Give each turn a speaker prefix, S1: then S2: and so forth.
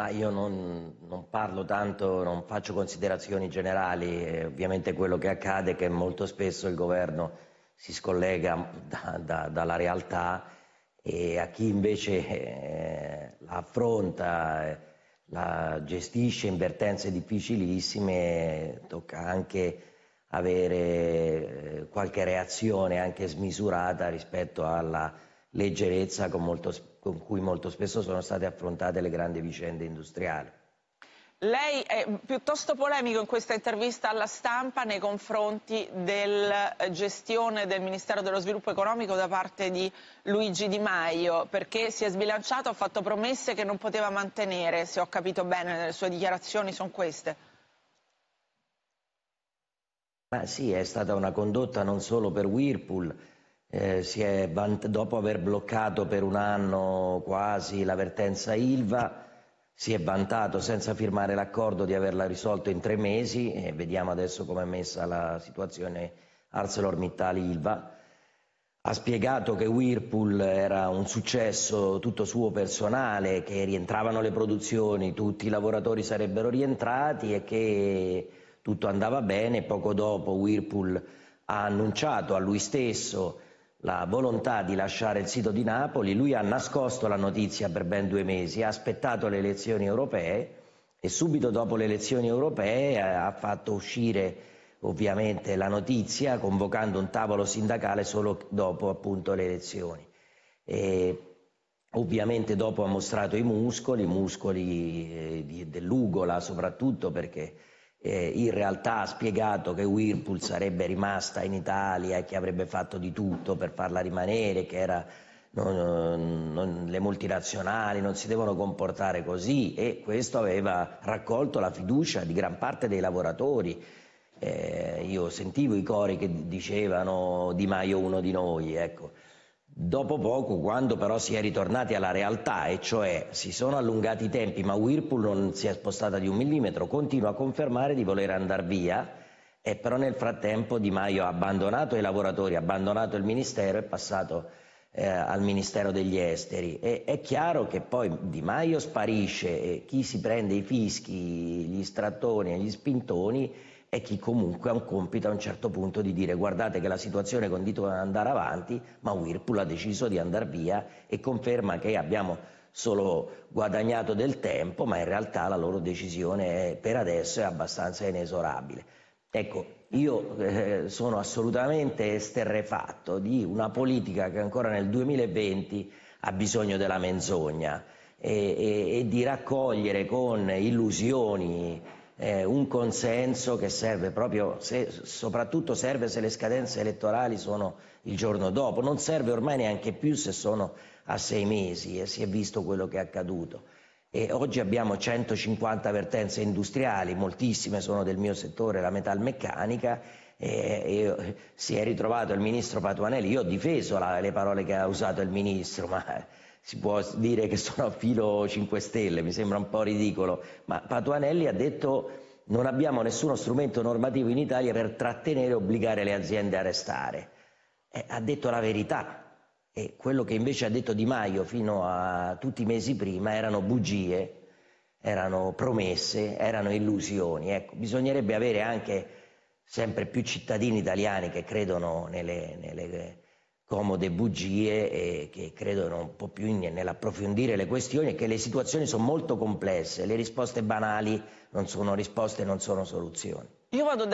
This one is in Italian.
S1: Ma io non, non, parlo tanto, non faccio considerazioni generali, eh, ovviamente quello che accade è che molto spesso il governo si scollega da, da, dalla realtà e a chi invece eh, la affronta, eh, la gestisce in vertenze difficilissime, tocca anche avere eh, qualche reazione anche smisurata rispetto alla leggerezza con, molto, con, cui molto spesso sono state affrontate le grandi vicende industriali. Lei è piuttosto polemico in questa intervista alla stampa nei confronti della eh, gestione del Ministero dello Sviluppo Economico da parte di Luigi Di Maio, perché si è sbilanciato, ha fatto promesse che non poteva mantenere, se ho capito bene, le sue dichiarazioni sono queste. Ma sì, è stata una condotta non solo per Whirlpool, eh, vant- dopo aver bloccato per un anno quasi l'avvertenza ILVA, si è vantato senza firmare l'accordo di averla risolto in tre mesi e vediamo adesso com'è messa la situazione ArcelorMittal ILVA. Ha spiegato che Whirlpool era un successo tutto suo personale, che rientravano le produzioni, tutti i lavoratori sarebbero rientrati e che tutto andava bene. Poco dopo Whirlpool ha annunciato a lui stesso la volontà di lasciare il sito di Napoli, lui ha nascosto la notizia per ben due mesi, ha aspettato le elezioni europee e subito dopo le elezioni europee eh, ha fatto uscire ovviamente la notizia convocando un tavolo sindacale solo dopo appunto le elezioni. E ovviamente dopo ha mostrato i muscoli, i muscoli eh, dell'Ugola soprattutto perché eh, in realtà ha spiegato che Whirlpool sarebbe rimasta in Italia e che avrebbe fatto di tutto per farla rimanere, che era, non, non, le multinazionali non si devono comportare così e questo aveva raccolto la fiducia di gran parte dei lavoratori. Eh, io sentivo i cori che dicevano Di Maio uno di noi, ecco. Dopo poco, quando però si è ritornati alla realtà, e cioè si sono allungati i tempi, ma Whirlpool non si è spostata di un millimetro, continua a confermare di voler andare via, e però nel frattempo Di Maio ha abbandonato i lavoratori, ha abbandonato il Ministero e è passato eh, al Ministero degli Esteri. E, è chiaro che poi Di Maio sparisce e chi si prende i fischi, gli strattoni e gli spintoni e chi comunque ha un compito a un certo punto di dire guardate che la situazione continua ad andare avanti, ma Whirlpool ha deciso di andare via e conferma che abbiamo solo guadagnato del tempo, ma in realtà la loro decisione è, per adesso è abbastanza inesorabile. Ecco, io eh, sono assolutamente esterrefatto di una politica che ancora nel 2020 ha bisogno della menzogna e, e, e di raccogliere con illusioni eh, un consenso che serve proprio, se, soprattutto serve se le scadenze elettorali sono il giorno dopo, non serve ormai neanche più se sono a sei mesi e si è visto quello che è accaduto. E oggi abbiamo 150 vertenze industriali, moltissime sono del mio settore, la metalmeccanica, e, e si è ritrovato il ministro Patuanelli, io ho difeso la, le parole che ha usato il ministro, ma si può dire che sono a filo 5 Stelle, mi sembra un po' ridicolo, ma Patuanelli ha detto non abbiamo nessuno strumento normativo in Italia per trattenere e obbligare le aziende a restare. Eh, ha detto la verità e quello che invece ha detto Di Maio fino a tutti i mesi prima erano bugie, erano promesse, erano illusioni. Ecco, bisognerebbe avere anche sempre più cittadini italiani che credono nelle, nelle comode bugie e che credono un po' più nell'approfondire le questioni e che le situazioni sono molto complesse, le risposte banali non sono risposte, non sono soluzioni.